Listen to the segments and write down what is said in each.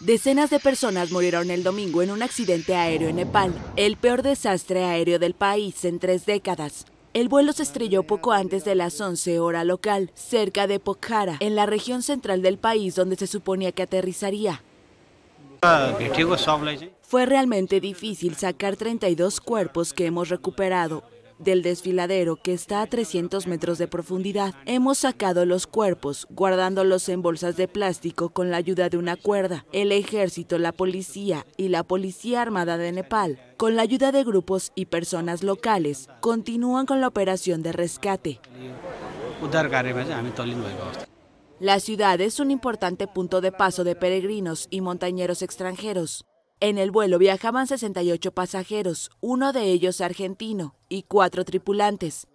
Decenas de personas murieron el domingo en un accidente aéreo en Nepal, el peor desastre aéreo del país en tres décadas. El vuelo se estrelló poco antes de las 11 hora local, cerca de Pokhara, en la región central del país donde se suponía que aterrizaría. Fue realmente difícil sacar 32 cuerpos que hemos recuperado del desfiladero, que está a 300 metros de profundidad, hemos sacado los cuerpos, guardándolos en bolsas de plástico con la ayuda de una cuerda. El ejército, la policía y la Policía Armada de Nepal, con la ayuda de grupos y personas locales, continúan con la operación de rescate. Pues, la ciudad es un importante punto de paso de peregrinos y montañeros extranjeros. En el vuelo viajaban 68 pasajeros, uno de ellos argentino, y cuatro tripulantes.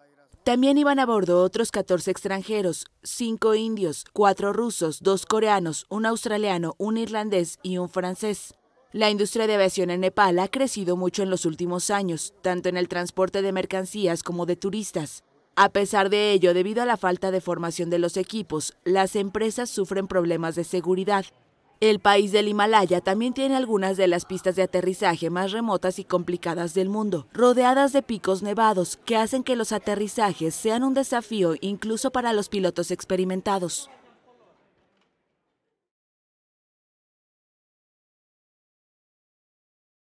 También iban a bordo otros 14 extranjeros, cinco indios, cuatro rusos, dos coreanos, un australiano, un irlandés y un francés. La industria de aviación en Nepal ha crecido mucho en los últimos años, tanto en el transporte de mercancías como de turistas. A pesar de ello, debido a la falta de formación de los equipos, las empresas sufren problemas de seguridad, el país del Himalaya también tiene algunas de las pistas de aterrizaje más remotas y complicadas del mundo, rodeadas de picos nevados que hacen que los aterrizajes sean un desafío incluso para los pilotos experimentados.